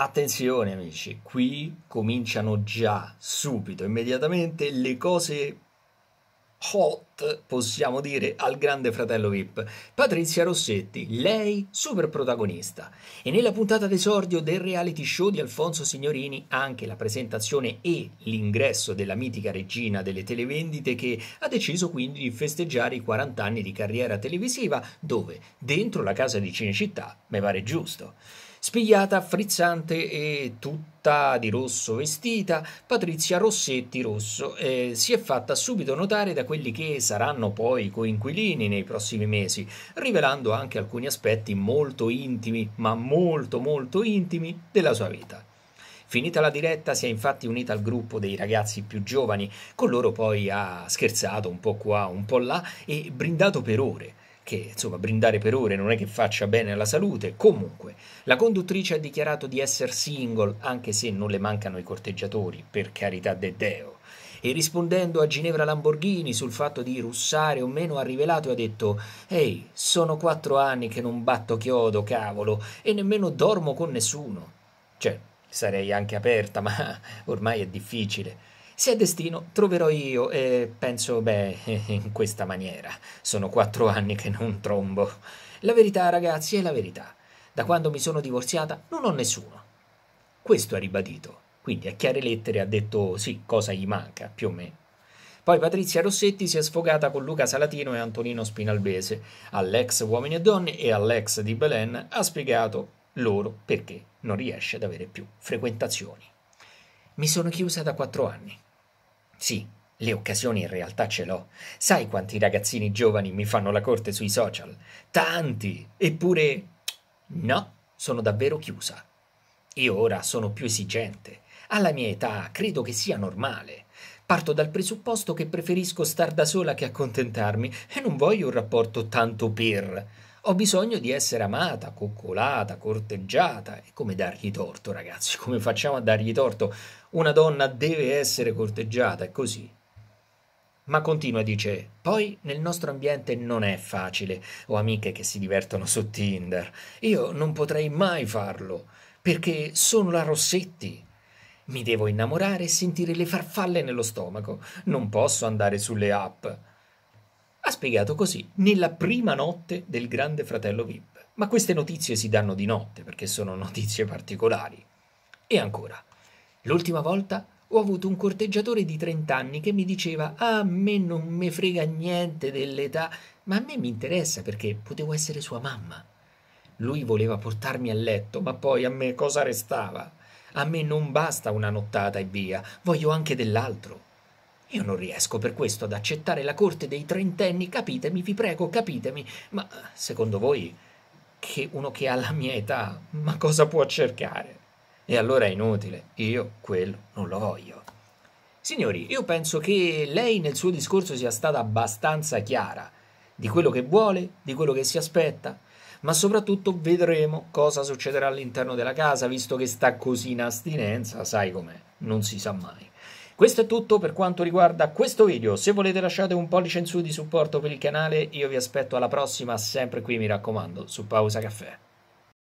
Attenzione amici, qui cominciano già subito, immediatamente, le cose hot, possiamo dire, al grande fratello VIP, Patrizia Rossetti, lei super protagonista. E nella puntata d'esordio del reality show di Alfonso Signorini anche la presentazione e l'ingresso della mitica regina delle televendite che ha deciso quindi di festeggiare i 40 anni di carriera televisiva, dove dentro la casa di Cinecittà, mi pare giusto. Spigliata, frizzante e tutta di rosso vestita, Patrizia Rossetti Rosso eh, si è fatta subito notare da quelli che saranno poi coinquilini nei prossimi mesi, rivelando anche alcuni aspetti molto intimi, ma molto molto intimi, della sua vita. Finita la diretta si è infatti unita al gruppo dei ragazzi più giovani, con loro poi ha scherzato un po' qua, un po' là e brindato per ore che insomma brindare per ore non è che faccia bene alla salute. Comunque, la conduttrice ha dichiarato di essere single, anche se non le mancano i corteggiatori, per carità de Deo. E rispondendo a Ginevra Lamborghini sul fatto di russare o meno ha rivelato e ha detto «Ehi, sono quattro anni che non batto chiodo, cavolo, e nemmeno dormo con nessuno». Cioè, sarei anche aperta, ma ormai è difficile. Se è destino, troverò io e penso, beh, in questa maniera. Sono quattro anni che non trombo. La verità, ragazzi, è la verità. Da quando mi sono divorziata non ho nessuno. Questo ha ribadito. Quindi a chiare lettere ha detto sì, cosa gli manca, più o meno. Poi Patrizia Rossetti si è sfogata con Luca Salatino e Antonino Spinalbese. All'ex Uomini e Donne e all'ex di Belen ha spiegato loro perché non riesce ad avere più frequentazioni. Mi sono chiusa da quattro anni. Sì, le occasioni in realtà ce l'ho. Sai quanti ragazzini giovani mi fanno la corte sui social? Tanti! Eppure... No, sono davvero chiusa. Io ora sono più esigente. Alla mia età credo che sia normale. Parto dal presupposto che preferisco star da sola che accontentarmi e non voglio un rapporto tanto per ho bisogno di essere amata, coccolata, corteggiata. E come dargli torto, ragazzi? Come facciamo a dargli torto? Una donna deve essere corteggiata, è così. Ma continua, dice, poi nel nostro ambiente non è facile. Ho amiche che si divertono su Tinder. Io non potrei mai farlo, perché sono la Rossetti. Mi devo innamorare e sentire le farfalle nello stomaco. Non posso andare sulle app ha spiegato così nella prima notte del grande fratello VIP. Ma queste notizie si danno di notte perché sono notizie particolari. E ancora, l'ultima volta ho avuto un corteggiatore di 30 anni che mi diceva a me non me frega niente dell'età, ma a me mi interessa perché potevo essere sua mamma. Lui voleva portarmi a letto, ma poi a me cosa restava? A me non basta una nottata e via, voglio anche dell'altro. Io non riesco per questo ad accettare la corte dei trentenni, capitemi, vi prego, capitemi. Ma secondo voi, che uno che ha la mia età, ma cosa può cercare? E allora è inutile, io quello non lo voglio. Signori, io penso che lei nel suo discorso sia stata abbastanza chiara di quello che vuole, di quello che si aspetta, ma soprattutto vedremo cosa succederà all'interno della casa, visto che sta così in astinenza, sai com'è, non si sa mai. Questo è tutto per quanto riguarda questo video, se volete lasciate un pollice in su di supporto per il canale, io vi aspetto alla prossima, sempre qui mi raccomando, su Pausa Caffè.